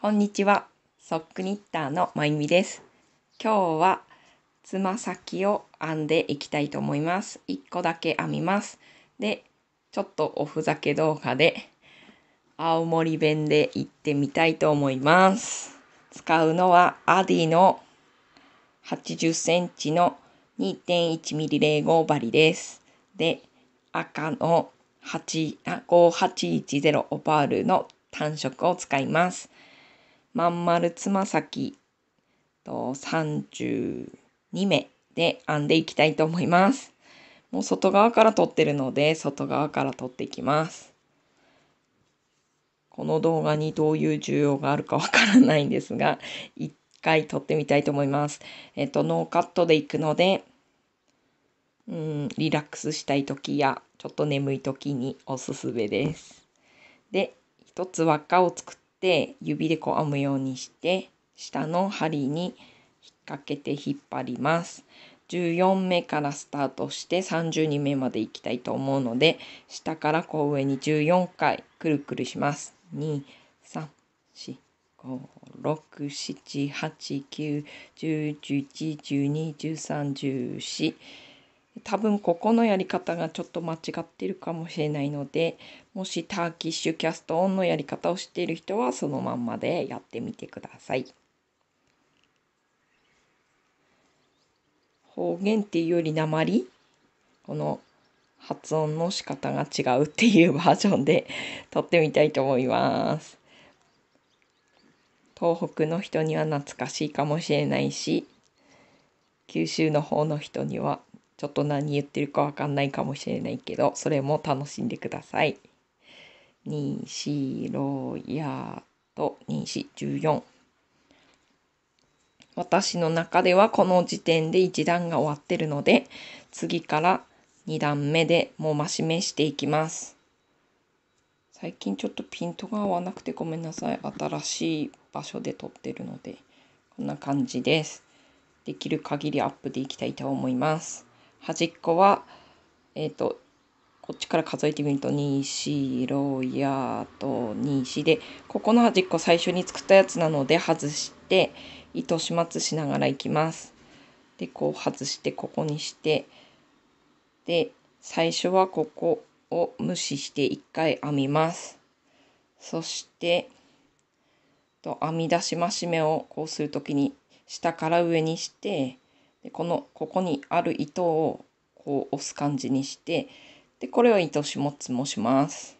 こんにちは。ソックニッターのまゆみです。今日はつま先を編んでいきたいと思います。1個だけ編みます。で、ちょっとおふざけ動画で青森弁で行ってみたいと思います。使うのはアディの80センチの2.1ミリ0 5針です。で、赤の8あ5810オパールの単色を使います。まんまるつま先と32目で編んでいきたいと思います。もう外側から取ってるので外側から取っていきます。この動画にどういう需要があるかわからないんですが一回撮ってみたいと思います。えっとノーカットでいくのでうんリラックスしたい時やちょっと眠い時におすすめです。で一つ輪っかを作っって指でこう編むようにして下の針に引っ掛けて引っ張ります。14目からスタートして32目までいきたいと思うので下からこう上に14回くるくるします。2 3 4 5 6 7 8 9 1 0 1 1 1 2 1 3 1 4多分ここのやり方がちょっと間違ってるかもしれないのでもしターキッシュキャストオンのやり方を知っている人はそのまんまでやってみてください方言っていうより鉛この発音の仕方が違うっていうバージョンで 撮ってみたいと思います東北の人には懐かしいかもしれないし九州の方の人にはちょっと何言ってるかわかんないかもしれないけど、それも楽しんでください。にしろやとにし14。私の中ではこの時点で1段が終わってるので、次から2段目でもう増し目していきます。最近ちょっとピントが合わなくてごめんなさい。新しい場所で撮ってるので、こんな感じです。できる限りアップでいきたいと思います。端っこは、えっ、ー、と、こっちから数えてみると、2、4、6、と、2、4で、ここの端っこ最初に作ったやつなので外して、糸始末しながらいきます。で、こう外して、ここにして、で、最初はここを無視して1回編みます。そして、と編み出し増し目をこうする時に下から上にしてでこのここにある糸をこう押す感じにしてでこれを糸始末もします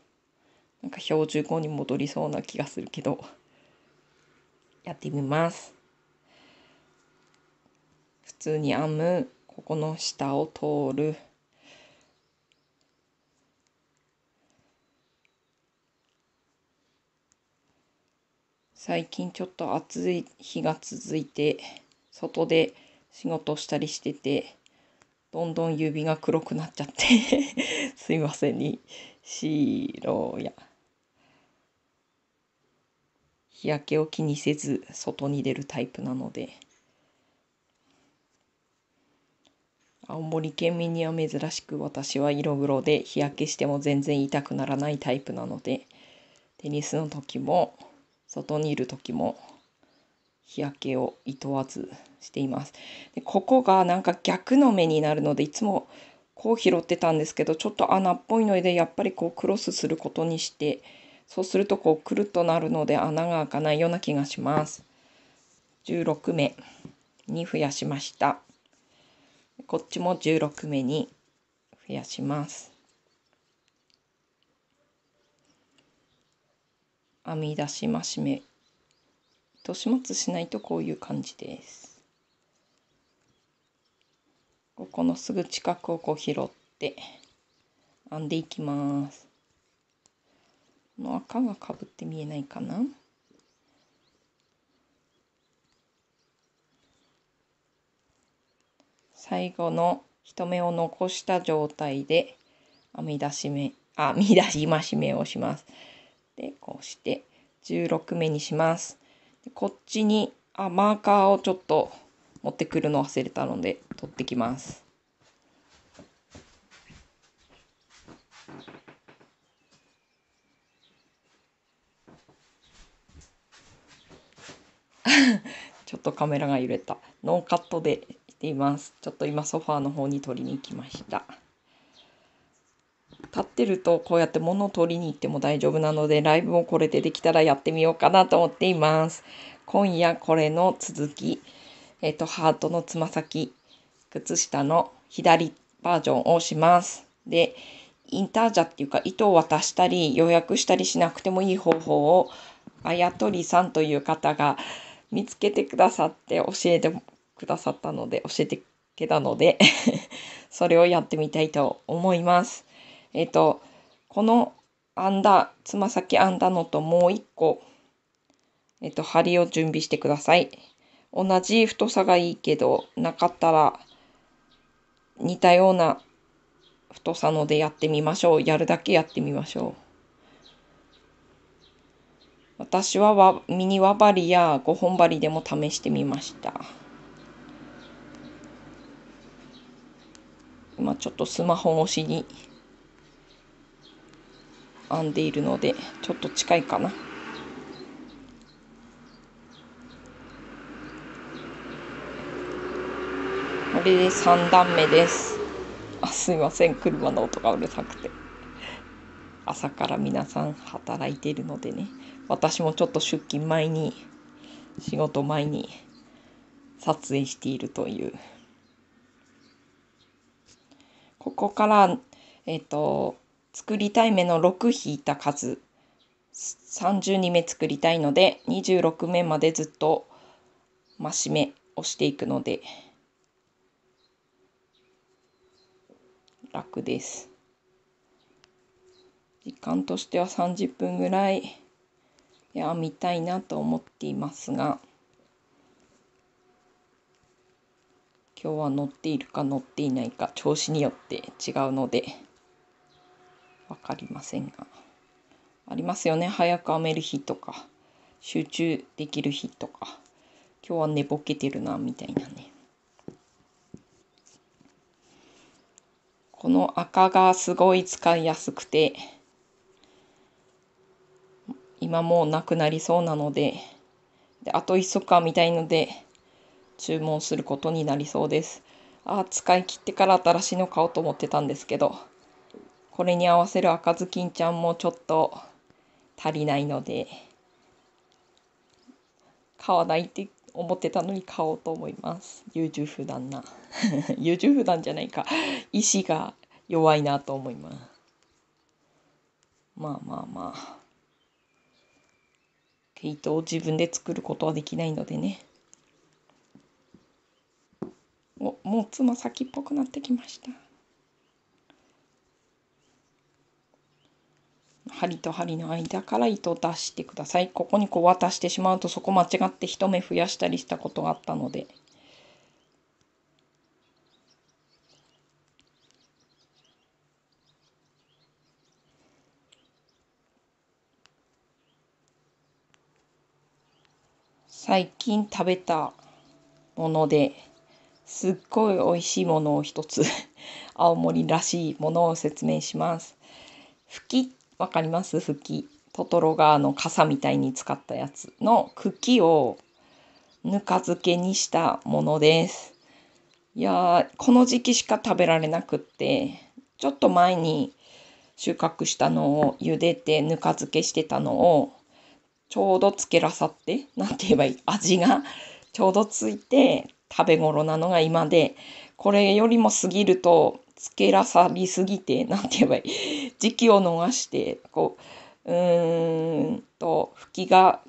なんか標準語に戻りそうな気がするけどやってみます普通に編むここの下を通る最近ちょっと暑い日が続いて外で仕事したりしててどんどん指が黒くなっちゃって すいませんに白や日焼けを気にせず外に出るタイプなので青森県民には珍しく私は色黒で日焼けしても全然痛くならないタイプなのでテニスの時も外にいる時も日焼けをいとわずしています。でここがなんか逆の目になるのでいつもこう拾ってたんですけどちょっと穴っぽいのでやっぱりこうクロスすることにしてそうするとこうくるっとなるので穴が開かないような気がします。16目に増やしました。こっちも16目に増やします。編み出し増し目糸始末しないとこういう感じです。ここのすぐ近くをこう拾って編んでいきます。この赤がかぶって見えないかな最後の一目を残した状態で編み出し目あ編み出し増し目をします。でこうして16目にします。でこっちにあマーカーをちょっと持ってくるの忘れたので取ってきます。ちょっとカメラが揺れた。ノーカットでしています。ちょっと今ソファーの方に取りに行きました。立ってるとこうやって物を取りに行っても大丈夫なのでライブもこれでできたらやってみようかなと思っています。今夜これの続き。えっ、ー、と、ハートのつま先、靴下の左バージョンをします。で、インタージャっていうか糸を渡したり予約したりしなくてもいい方法をあやとりさんという方が見つけてくださって教えてくださったので教えてけたので それをやってみたいと思います。えっ、ー、とこの編んだつま先編んだのともう一個えっ、と針を準備してください。同じ太さがいいけどなかったら似たような太さのでやってみましょうやるだけやってみましょう私はわミニ輪針や5本針でも試してみました今ちょっとスマホ越しに編んでいるのでちょっと近いかなこれで3段目ですあすいません車の音がうるさくて朝から皆さん働いてるのでね私もちょっと出勤前に仕事前に撮影しているというここからえっ、ー、と作りたい目の6引いた数32目作りたいので26目までずっと増し目をしていくので。楽です。時間としては30分ぐらいで編みたいなと思っていますが今日は乗っているか乗っていないか調子によって違うので分かりませんがありますよね早く編める日とか集中できる日とか今日は寝ぼけてるなみたいなね。この赤がすごい使いやすくて今もうなくなりそうなのでであと1足はみたいので注文することになりそうですあ使い切ってから新しいの買おうと思ってたんですけどこれに合わせる赤ずきんちゃんもちょっと足りないので買わないって思ってたのに買おうと思います優柔不断な 優柔不断じゃないか意志が弱いなと思いますまあまあまあ毛糸を自分で作ることはできないのでねおもうつま先っぽくなってきました針と針の間から糸を出してください。ここにこう渡してしまうとそこ間違って一目増やしたりしたことがあったので。最近食べたものですっごい美味しいものを一つ青森らしいものを説明します。ふきっわかりますフキ。トトロがあの傘みたいに使ったやつの茎をぬか漬けにしたものです。いやこの時期しか食べられなくってちょっと前に収穫したのを茹でてぬか漬けしてたのをちょうどつけらさって何て言えばいい味が ちょうどついて食べ頃なのが今でこれよりも過ぎるとつけらさびすぎて何て言えばいい時期を逃してこううんと吹きが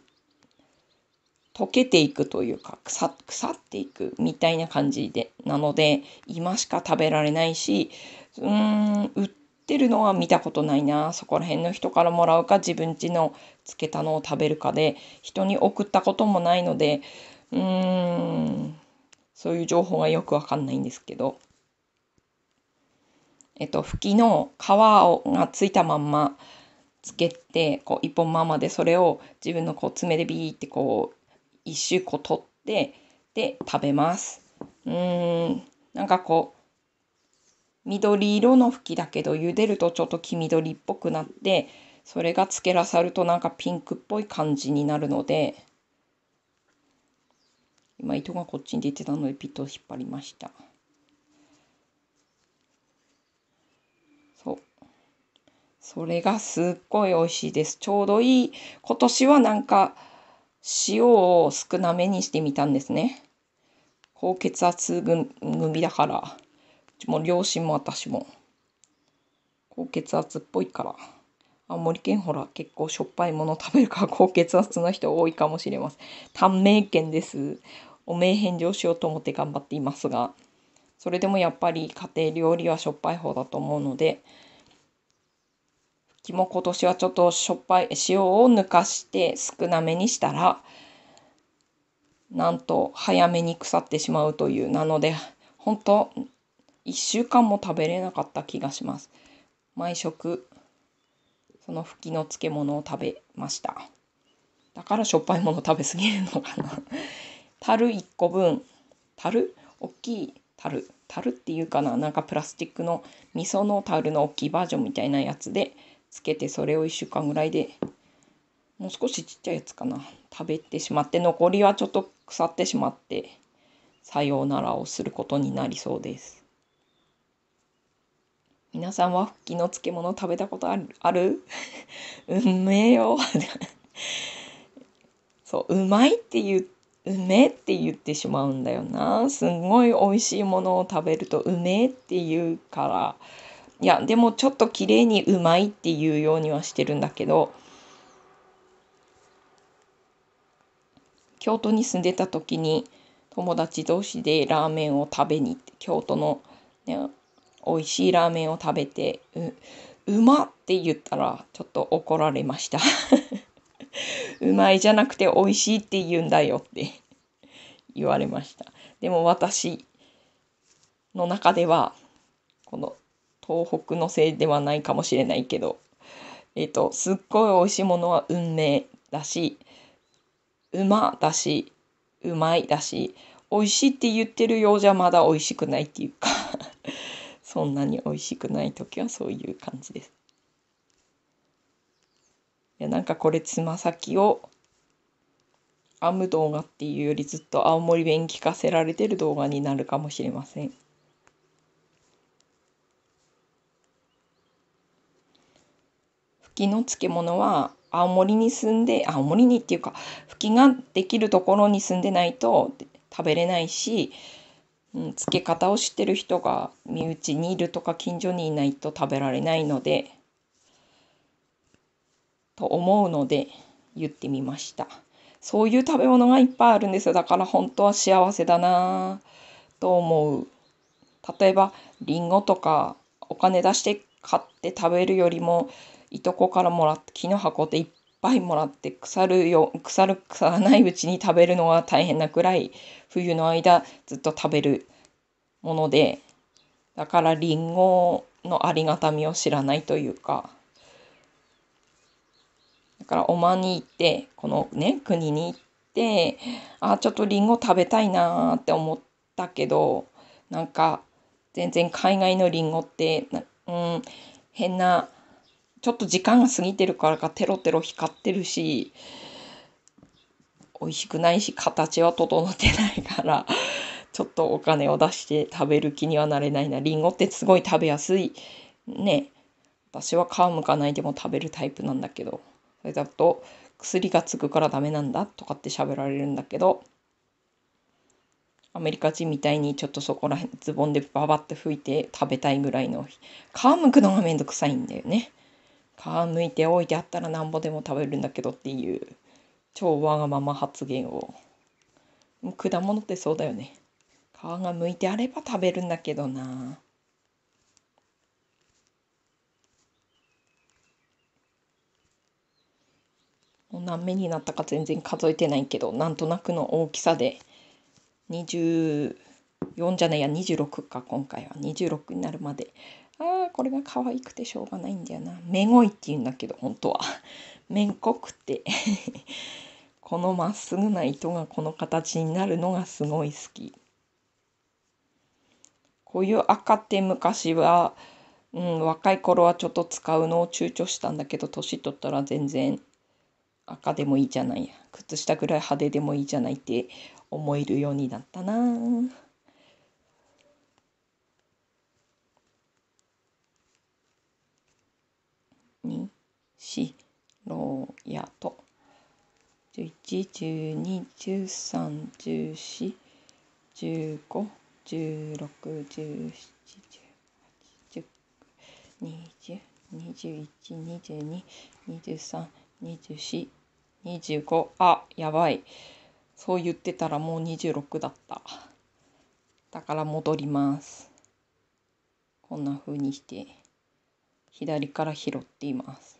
溶けていくというか腐腐っていくみたいな感じでなので今しか食べられないしうん売ってるのは見たことないなそこら辺の人からもらうか自分ちの漬けたのを食べるかで人に送ったこともないのでうーんそういう情報がよくわかんないんですけどえっと、きの皮をがついたまんまつけてこう一本ままでそれを自分のこう爪でビーってこう一周こう取ってで食べます。うんなんかこう緑色のきだけど茹でるとちょっと黄緑っぽくなってそれがつけらさるとなんかピンクっぽい感じになるので今糸がこっちに出てたのでピッと引っ張りました。それがすっごい美味しいです。ちょうどいい。今年はなんか塩を少なめにしてみたんですね。高血圧組だから、もう両親も私も。高血圧っぽいから。青森県ほら結構しょっぱいもの食べるから高血圧の人多いかもしれません。短命県です。お名返上しようと思って頑張っていますが、それでもやっぱり家庭料理はしょっぱい方だと思うので、きも今年はちょっとしょっぱい、塩を抜かして少なめにしたら、なんと早めに腐ってしまうという、なので、本当1週間も食べれなかった気がします。毎食、そのふきの漬物を食べました。だからしょっぱいもの食べ過ぎるのかな。樽1個分、樽大きい樽。樽っていうかななんかプラスチックの味噌の樽の大きいバージョンみたいなやつでつけてそれを1週間ぐらいでもう少しちっちゃいやつかな食べてしまって残りはちょっと腐ってしまってさようならをすることになりそうです皆さんはふきの漬物食べたことあるある うめえよ そううまいって言ってうめって言ってしまうんだよなすんごい美味しいものを食べるとうめえって言うからいやでもちょっと綺麗にうまいっていうようにはしてるんだけど京都に住んでた時に友達同士でラーメンを食べに行って京都の、ね、美味しいラーメンを食べてううまって言ったらちょっと怒られました うまいじゃなくて美味しいって言うんだよって言われましたでも私の中ではこの東北のせいではないかもしれないけど、えっ、ー、と、すっごい美味しいものは運命だし、うまだし、うまいだし、美味しいって言ってるようじゃまだ美味しくないっていうか そんなに美味しくない時はそういう感じです。いやなんかこれつま先を編む動画っていうよりずっと青森弁聞かせられてる動画になるかもしれません。きの漬物は青森に住んで青森にっていうかふきができるところに住んでないと食べれないし、うん、漬け方を知ってる人が身内にいるとか近所にいないと食べられないのでと思うので言ってみましたそういう食べ物がいっぱいあるんですよだから本当は幸せだなと思う例えばりんごとかお金出して買って食べるよりもいとこからもらって木の箱でいっぱいもらって腐るよ腐る腐らないうちに食べるのは大変なくらい冬の間ずっと食べるものでだからりんごのありがたみを知らないというかだからまんに行ってこのね国に行ってあちょっとりんご食べたいなって思ったけどなんか全然海外のりんごってうん変なちょっと時間が過ぎてるからかテロテロ光ってるし、美味しくないし形は整ってないから、ちょっとお金を出して食べる気にはなれないな。りんごってすごい食べやすい。ね。私は皮むかないでも食べるタイプなんだけど。それだと薬がつくからダメなんだとかって喋られるんだけど、アメリカ人みたいにちょっとそこら辺ズボンでババッと拭いて食べたいぐらいの皮むくのがめんどくさいんだよね。皮むいておいてあったらなんぼでも食べるんだけどっていう超わがまま発言を果物ってそうだよね皮がむいてあれば食べるんだけどなもう何目になったか全然数えてないけどなんとなくの大きさで24じゃないや26か今回は26になるまでああこれが可愛くてしょうがないんだよなめごいって言うんだけど本当は めんこくて このまっすぐな糸がこの形になるのがすごい好きこういう赤って昔は、うん、若い頃はちょっと使うのを躊躇したんだけど年取ったら全然赤でもいいじゃないや靴下ぐらい派手でもいいじゃないって思えるようになったなあ。四六やと三十四十五十六十七十八十九二十二十一二十二二十三二十四二十五あやばいそう言ってたらもう十六だっただから戻りますこんな風にして左から拾っています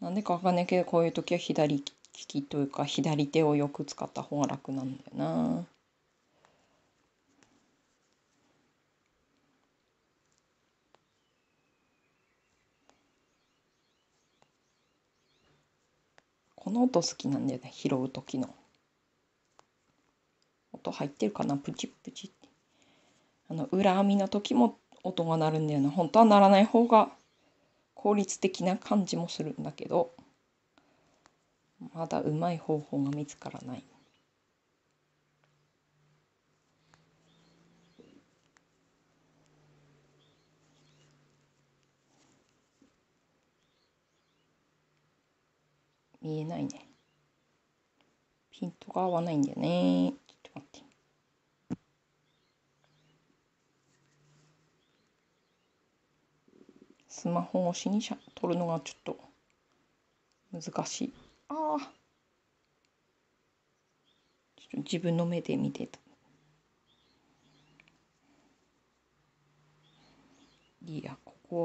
なんでかわかんないけどこういう時は左利きというか左手をよく使った方が楽なんだよな。この音好きなんだよね拾う時の音入ってるかなプチプチってあの裏編みの時も音が鳴るんだよな本当は鳴らない方が効率的な感じもするんだけどまだうまい方法が見つからない。見えないね。ピントが合わないんだよね。ちょっと待って。スマホ越しに撮るのがちょっと難しい。ああ。ちょっと自分の目で見てた。いや、ここ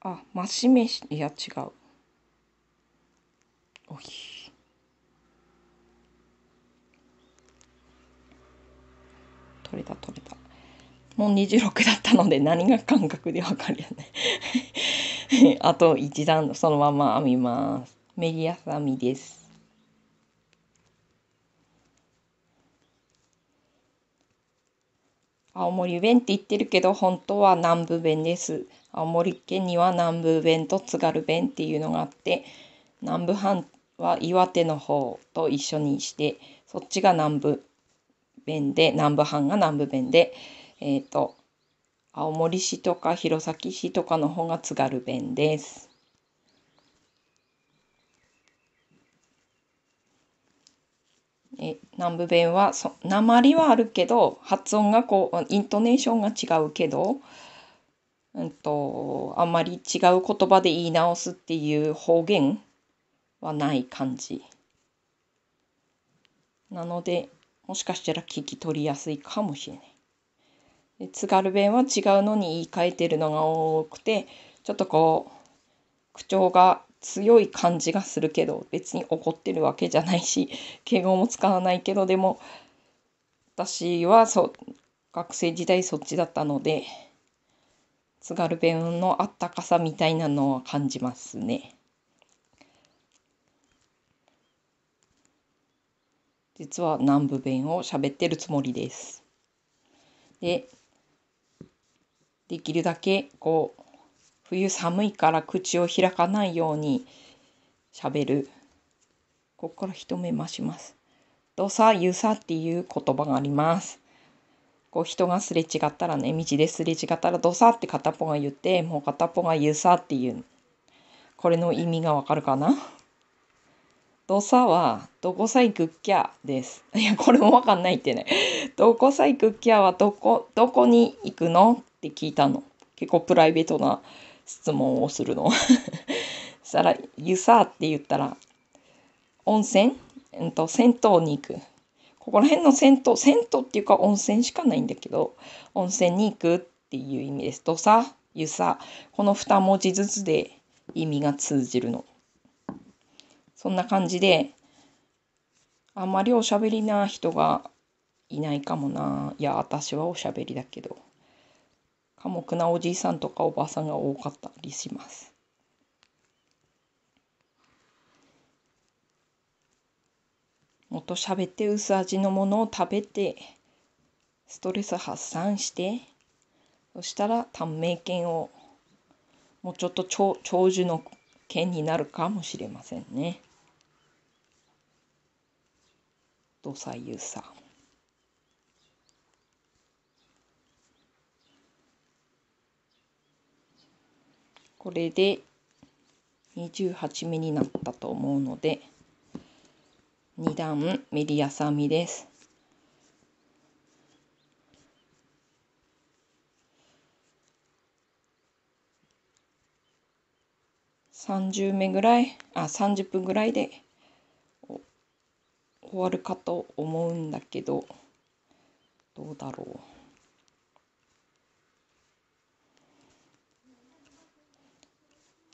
は、あ、増し目し、いや、違う。おひ。取れた取れた。もう26だったので何が感覚でわかるよね あと1段そのまま編みます。メリ編みです。青森弁って言ってるけど本当は南部弁です。青森県には南部弁と津軽弁っていうのがあって南部藩は岩手の方と一緒にしてそっちが南部弁で南部藩が南部弁でえっ、ー、と青森市とか弘前市とかの方が津軽弁です。え南部弁はそ鉛はあるけど発音がこうイントネーションが違うけど、うんと、とあんまり違う言葉で言い直すっていう方言はない感じなのでもしかしたら聞き取りやすいかもしれない。津軽弁は違うのに言い換えてるのが多くてちょっとこう口調が強い感じがするけど別に怒ってるわけじゃないし 敬語も使わないけどでも私はそ学生時代そっちだったので津軽弁のあったかさみたいなのは感じますね。実は南部弁を喋ってるつもりです。でできるだけこう冬寒いから口を開かないように喋るここから一目増しますとさゆさっていう言葉がありますこう人がすれ違ったらね道ですれ違ったらどさって片っぽが言ってもう片っぽがゆさっていうこれの意味がわかるかなどさは、どこさいくっきゃです。いや、これもわかんないってね。どこさいくっきゃは、どこ、どこに行くのって聞いたの。結構プライベートな質問をするの。そしたら、湯沢って言ったら、温泉、うんと、銭湯に行く。ここら辺の銭湯、銭湯っていうか温泉しかないんだけど、温泉に行くっていう意味です。とさ、ゆさ、この2文字ずつで意味が通じるの。そんな感じで、あんまりおしゃべりな人がいないかもな。いや、私はおしゃべりだけど。寡黙なおじいさんとかおばあさんが多かったりします。もっとしゃべって薄味のものを食べてストレス発散してそしたら短命犬をもうちょっと長長寿の犬になるかもしれませんね。土佐優さんこれで28目になったと思うので2段メリヤス編みです。30目ぐらいあ30分ぐらいで終わるかと思うんだけどどうだろう。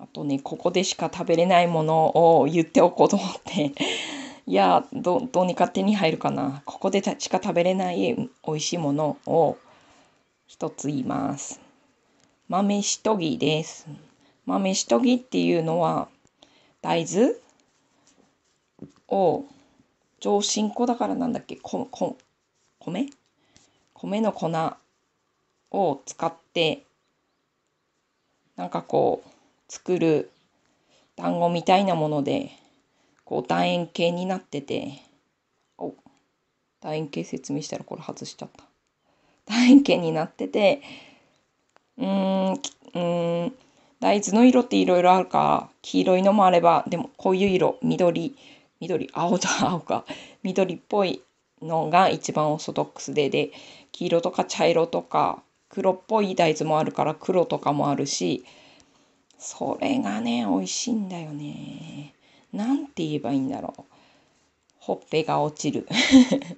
あとね、ここでしか食べれないものを言っておこうと思って、いや、ど、どうにか手に入るかな。ここでしか食べれない美味しいものを一つ言います。豆しとぎです。豆しとぎっていうのは、大豆を上新粉だからなんだっけここ米米の粉を使ってなんかこう作る団子みたいなもので、こう楕円形になってて、お、楕円形説明したらこれ外しちゃった。楕円形になってて、うーん、うーん、大豆の色っていろいろあるか、黄色いのもあれば、でもこういう色、緑、緑、青と 青か、緑っぽいのが一番オーソドックスで、で、黄色とか茶色とか、黒っぽい大豆もあるから黒とかもあるし、それがね、美味しいんだよね。なんて言えばいいんだろう。ほっぺが落ちる。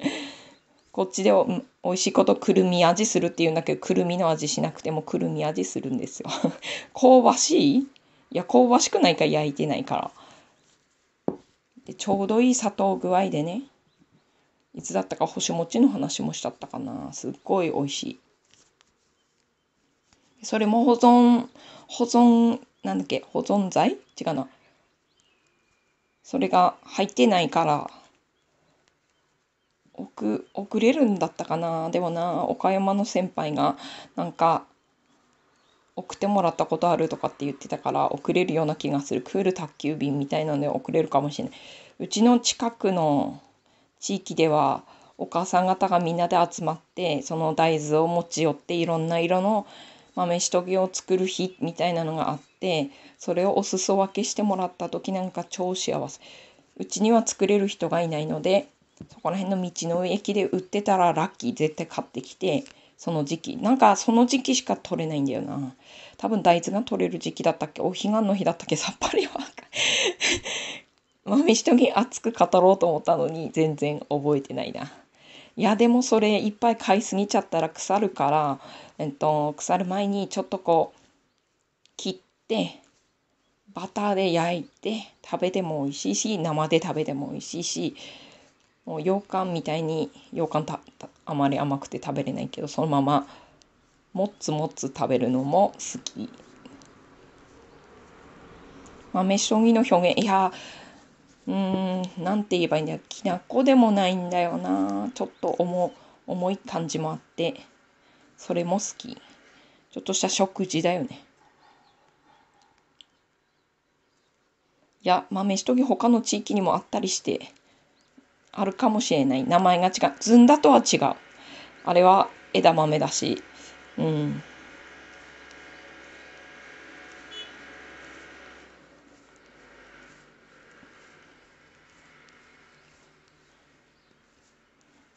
こっちでお美味しいことくるみ味するっていうんだけど、くるみの味しなくてもくるみ味するんですよ。香ばしいいや、香ばしくないか焼いてないから。でちょうどいい砂糖具合でね、いつだったか星餅の話もしちゃったかな。すっごい美味しい。それも保存、保存なんだっけ、保存剤違うな。それが入ってないから、送、送れるんだったかな。でもな、岡山の先輩が、なんか、送ってもらったことあるとかって言ってたから送れるような気がするクール宅急便みたいなので送れるかもしれないうちの近くの地域ではお母さん方がみんなで集まってその大豆を持ち寄っていろんな色の豆しとぎを作る日みたいなのがあってそれをお裾分けしてもらった時なんか超幸せうちには作れる人がいないのでそこら辺の道の駅で売ってたらラッキー絶対買ってきてその時期なんかその時期しか取れないんだよな多分大豆が取れる時期だったっけお彼岸の日だったっけさっぱりは 豆しとぎ熱く語ろうと思ったのに全然覚えてないないやでもそれいっぱい買いすぎちゃったら腐るからえっと、腐る前にちょっとこう切ってバターで焼いて食べても美味しいし生で食べても美味しいしもう羊羹みたいに羊羹たあまり甘くて食べれないけどそのままもっつもっつ食べるのも好き。豆将棋の表現いやうーんなんて言えばいいんだよきな粉でもないんだよなちょっと重重い感じもあってそれも好き。ちょっとした食事だよね。いや、まあ、飯とぎ他の地域にもあったりして、あるかもしれない。名前が違う。ずんだとは違う。あれは枝豆だし、うん。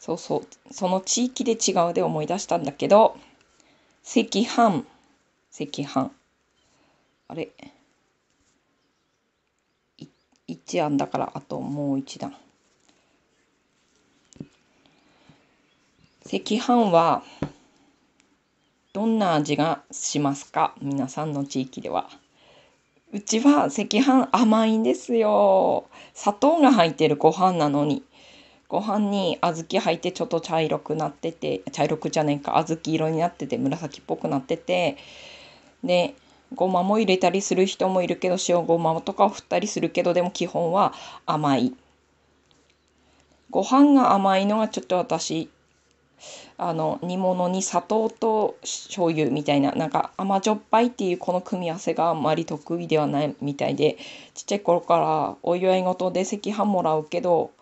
そうそう、その地域で違うで思い出したんだけど、赤飯、赤飯。あれ一案だからあともう一段。赤飯はどんな味がしますか皆さんの地域では。うちは赤飯甘いんですよ。砂糖が入ってるご飯なのに。ご飯に小豆入ってちょっと茶色くなってて茶色くじゃねえか小豆色になってて紫っぽくなっててでごまも入れたりする人もいるけど塩ごまとかを振ったりするけどでも基本は甘いご飯が甘いのがちょっと私あの煮物に砂糖と醤油みたいななんか甘じょっぱいっていうこの組み合わせがあんまり得意ではないみたいでちっちゃい頃からお祝い事で赤飯もらうけど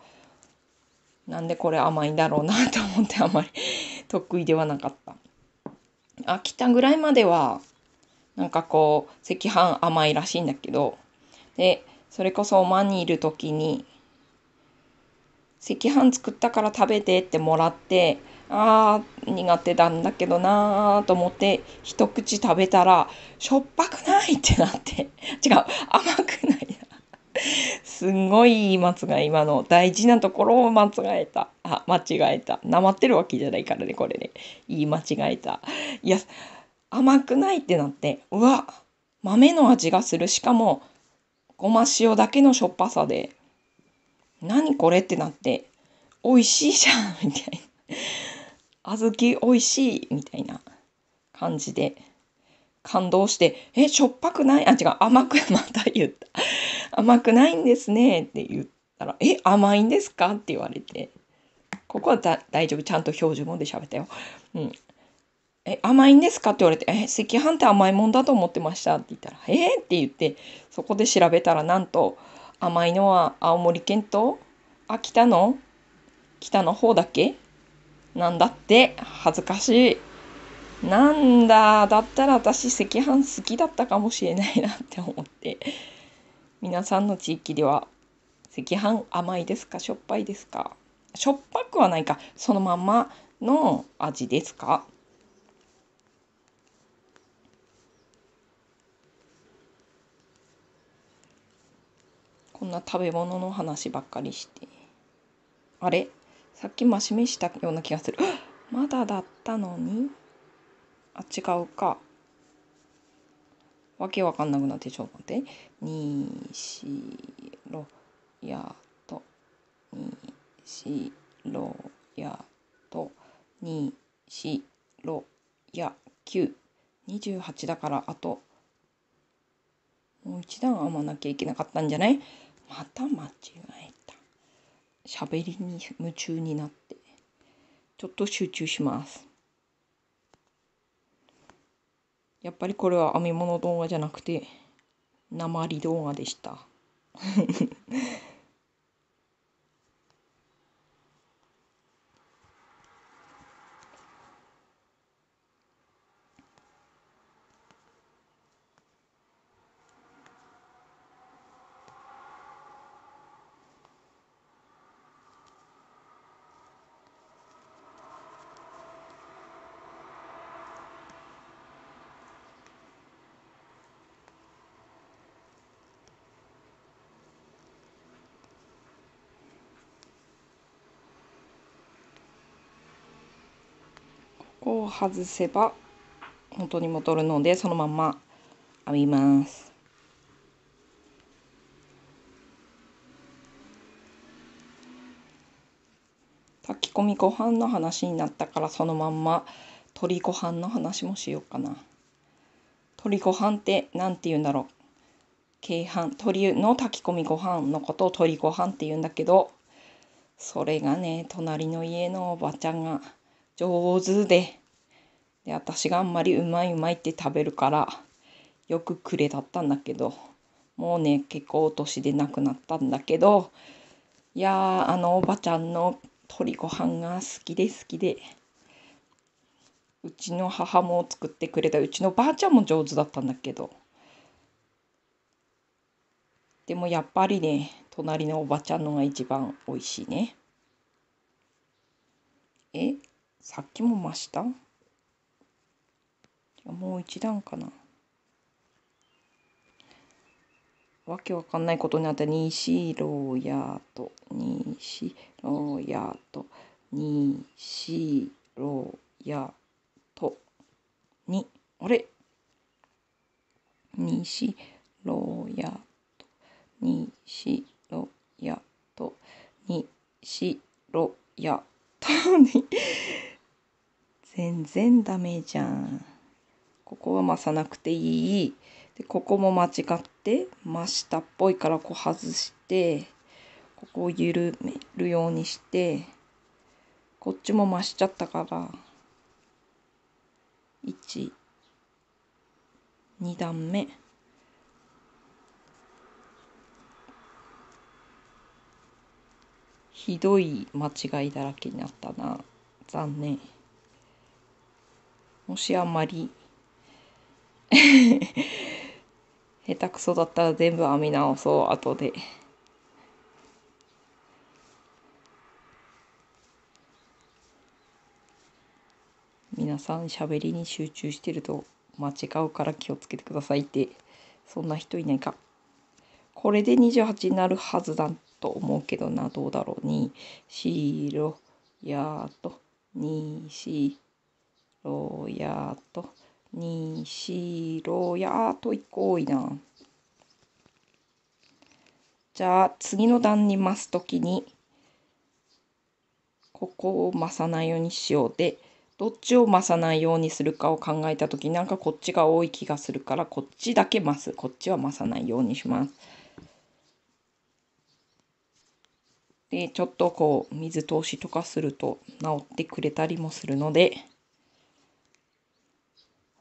なんでこれ甘いんだろうなと思ってあまり得意ではなかった。秋田ぐらいまではなんかこう赤飯甘いらしいんだけどでそれこそマにいる時に赤飯作ったから食べてってもらってあー苦手なんだけどなーと思って一口食べたらしょっぱくないってなって違う甘くないすんごい間違い今の大事なところを間違えたあ間違えたなまってるわけじゃないからねこれね言い間違えたいや甘くないってなってうわ豆の味がするしかもごま塩だけのしょっぱさで何これってなって美味しいじゃん みたいな小豆美味しいみたいな感じで感動してえしょっぱくないあ違う甘くまた言った 甘くないんですねって言ったら、え、甘いんですかって言われて、ここはだ大丈夫、ちゃんと標準語で喋ったよ。うん。え、甘いんですかって言われて、え、赤飯って甘いもんだと思ってましたって言ったら、えー、って言って、そこで調べたら、なんと、甘いのは青森県と秋田の北の方だけなんだって恥ずかしいなんだだったら私赤飯好きだったかもしれないなって思って皆さんの地域では赤飯甘いですかしょっぱいですかしょっぱくはないかそのまんまの味ですかこんな食べ物の話ばっかりしてあれさっきマシメしたような気がする まだだったのにあ違うかわけわかんなくなって、ちょっと待って。2、4、ろやと。2、4、ろやと。2、4、ろや9。28だから、あと。もう一段編まなきゃいけなかったんじゃないまた間違えた。喋りに夢中になって。ちょっと集中します。やっぱりこれは編み物動画じゃなくて鉛動画でした。を外せば元に戻るのでそのまま編みます。炊き込みご飯の話になったからそのまんま鶏ご飯の話もしようかな。鶏ご飯って何て言うんだろう。鶏飯鶏の炊き込みご飯のことを鶏ご飯って言うんだけどそれがね隣の家のおばちゃんが上手で、で、私があんまりうまいうまいって食べるから、よくくれだったんだけど、もうね、結構お年で亡くなったんだけど、いやあのおばちゃんの鶏ご飯が好きで好きで、うちの母も作ってくれた、うちのばあちゃんも上手だったんだけど、でもやっぱりね、隣のおばちゃんのが一番美味しいね。えさっきも増したもう一段かな。わけわかんないことになった。にしろやと、にしろやと、にしろやと、に、あれにしろやと、にしろやと、にしろやと、に、全然ダメじゃん。ここは増さなくていい。で、ここも間違って、真下っぽいからこう外して、ここを緩めるようにして、こっちも増しちゃったから、1、2段目。ひどい間違いだらけになったな。残念。もしあんまり 下手くそだったら全部編み直そう後で。皆さん喋りに集中してると間違うから気をつけてくださいってそんな人いないかこれで28になるはずだと思うけどなどうだろうにしろやとにしろやと、にしろやといこういな。じゃあ、次の段に増すときに、ここを増さないようにしようで、どっちを増さないようにするかを考えた時なんかこっちが多い気がするからこっちだけ増すこっちは増さないようにします。でちょっとこう水通しとかすると治ってくれたりもするので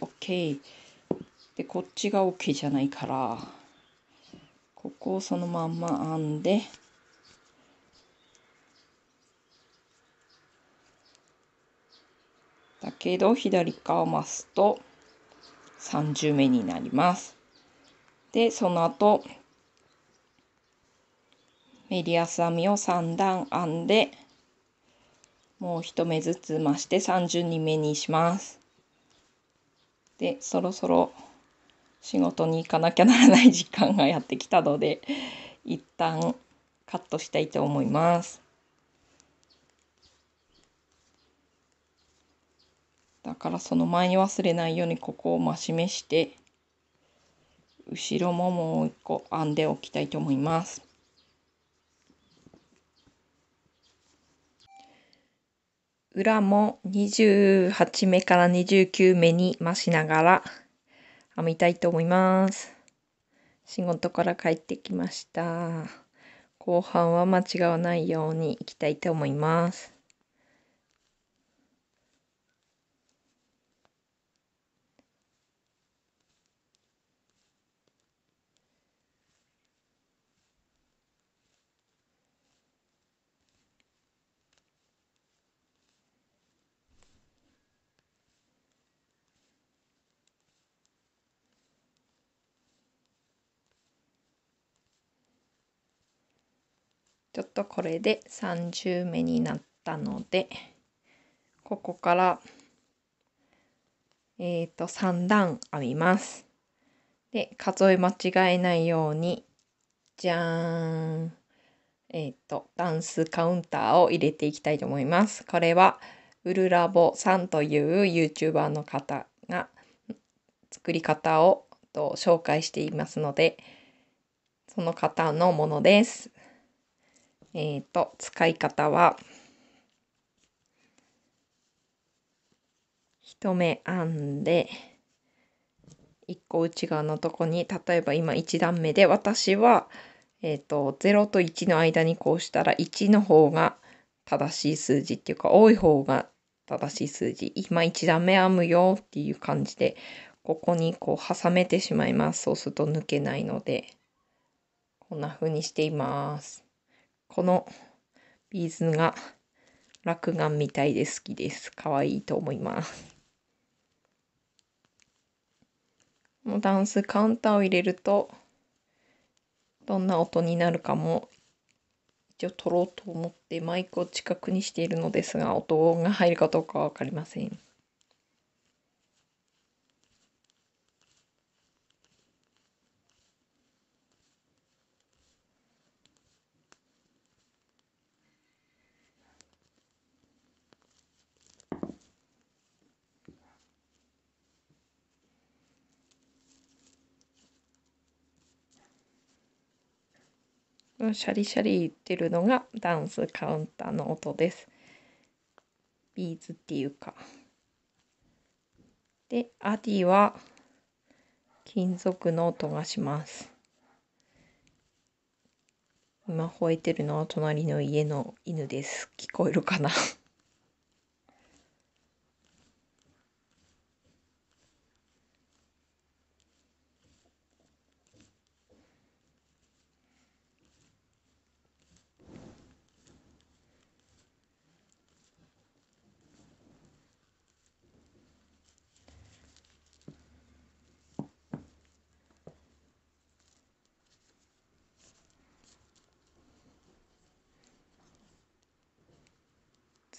o k でこっちが OK じゃないからここをそのまんま編んでだけど左側を増すと30目になります。でその後メリアス編みを3段編んでもう1目ずつ増して30人目にします。でそろそろ仕事に行かなきゃならない時間がやってきたので一旦カットしたいと思います。だからその前に忘れないようにここを増し目して後ろももう一個編んでおきたいと思います。裏も28目から29目に増しながら編みたいと思います。仕事から帰ってきました。後半は間違わないようにいきたいと思います。ちょっとこれで30目になったのでここからえー、と3段編みます。で数え間違えないようにじゃーんえっ、ー、とダンスカウンターを入れていきたいと思います。これはウルラボさんという YouTuber の方が作り方をと紹介していますのでその方のものです。えっ、ー、と、使い方は、1目編んで、1個内側のとこに、例えば今1段目で、私は、えっ、ー、と、0と1の間にこうしたら、1の方が正しい数字っていうか、多い方が正しい数字。今1段目編むよっていう感じで、ここにこう挟めてしまいます。そうすると抜けないので、こんな風にしています。このビーズが落眼みたいで好きです。可愛いと思います。このダンスカウンターを入れるとどんな音になるかも一応撮ろうと思ってマイクを近くにしているのですが音が入るかどうかは分かりません。シャリシャリ言ってるのがダンスカウンターの音です。ビーズっていうか。で、アディは金属の音がします。今吠えてるのは隣の家の犬です。聞こえるかな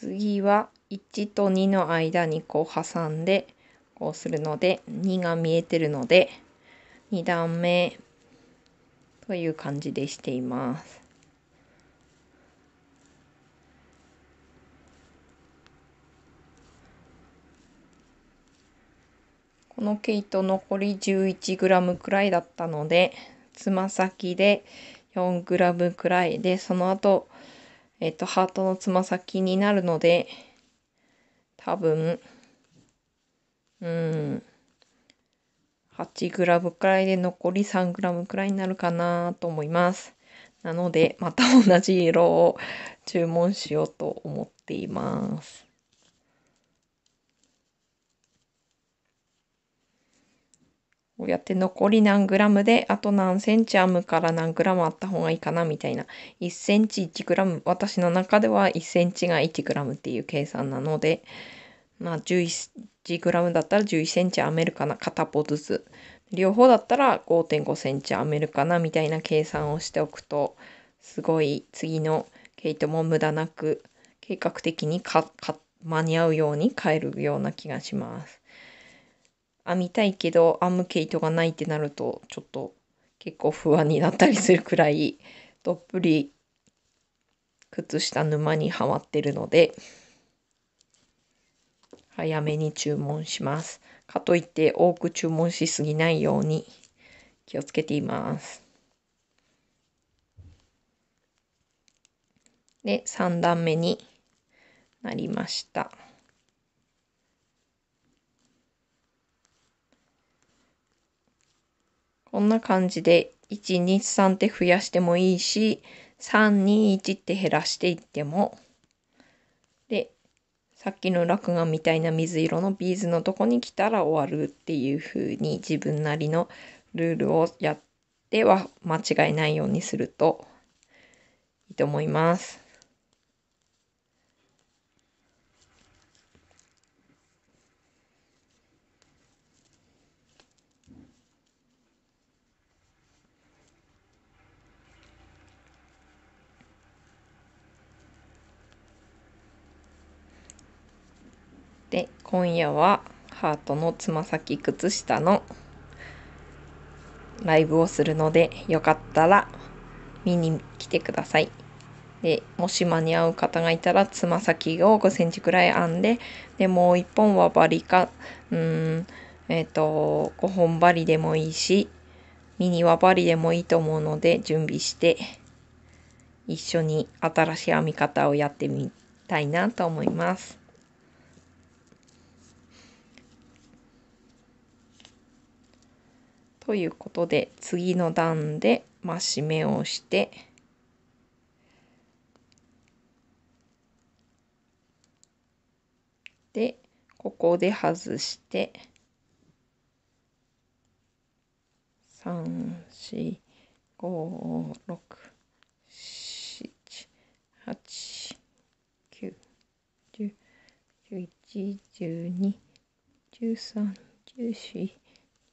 次は1と2の間にこう挟んでこうするので2が見えてるので2段目という感じでしています。この毛糸残り 11g くらいだったのでつま先で 4g くらいでその後えっ、ー、と、ハートのつま先になるので、多分、うん、8ムくらいで残り3ムくらいになるかなと思います。なので、また同じ色を注文しようと思っています。こうやって残り何グラムで、あと何センチ編むから何グラムあった方がいいかなみたいな。1センチ1グラム。私の中では1センチが1グラムっていう計算なので、まあ11グラムだったら11センチ編めるかな。片方ずつ。両方だったら5.5センチ編めるかなみたいな計算をしておくと、すごい次の毛糸も無駄なく計画的に間に合うように変えるような気がします。編みたいけど編む毛糸がないってなるとちょっと結構不安になったりするくらいどっぷり靴下沼にはまってるので早めに注文します。かといって多く注文しすぎないように気をつけています。で3段目になりました。こんな感じで123って増やしてもいいし321って減らしていってもでさっきの落眼みたいな水色のビーズのとこに来たら終わるっていう風に自分なりのルールをやっては間違えないようにするといいと思います。で今夜はハートのつま先靴下のライブをするのでよかったら見に来てください。でもし間に合う方がいたらつま先を5センチくらい編んででもう1本は針かうんえっ、ー、と5本針でもいいしミニは針でもいいと思うので準備して一緒に新しい編み方をやってみたいなと思います。ということで次の段で増し目をしてでここで外して34567891011121314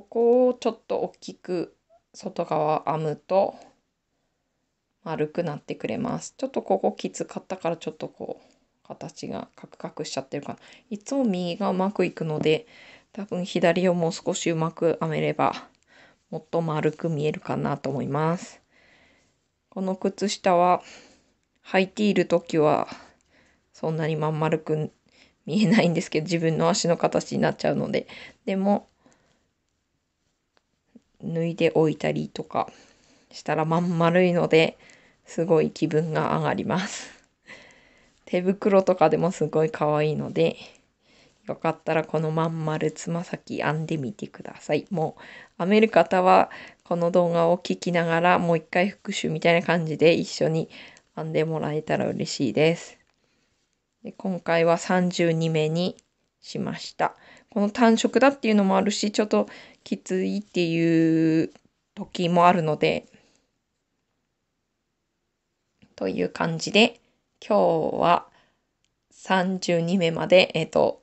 ここをちょっと大きく外側編むと丸くなってくれます。ちょっとここきつかったからちょっとこう形がカクカクしちゃってるかな。いつも右がうまくいくので多分左をもう少しうまく編めればもっと丸く見えるかなと思います。この靴下は履いている時はそんなにまん丸く見えないんですけど自分の足の形になっちゃうのででも脱いでおいたりとかしたらまん丸いのですごい気分が上がります。手袋とかでもすごい可愛いのでよかったらこのまん丸つま先編んでみてください。もう編める方はこの動画を聞きながらもう一回復習みたいな感じで一緒に編んでもらえたら嬉しいです。で今回は32目にしました。この単色だっていうのもあるしちょっときついっていう時もあるので、という感じで、今日は32目まで、えっ、ー、と、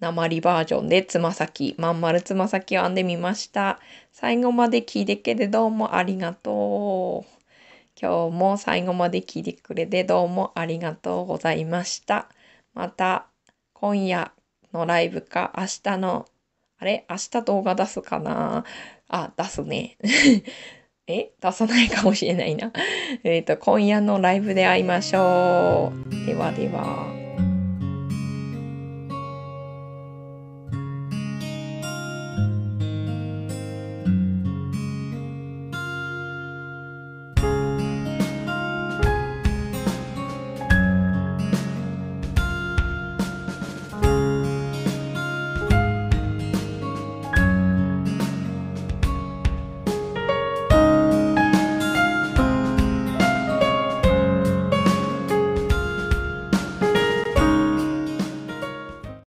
鉛バージョンでつま先、まん丸つま先を編んでみました。最後まで聞いてくれどうもありがとう。今日も最後まで聞いてくれてどうもありがとうございました。また今夜のライブか明日のあれ明日動画出すかなあ、出すね。え出さないかもしれないな。えっ、と、今夜のライブで会いましょう。ではでは。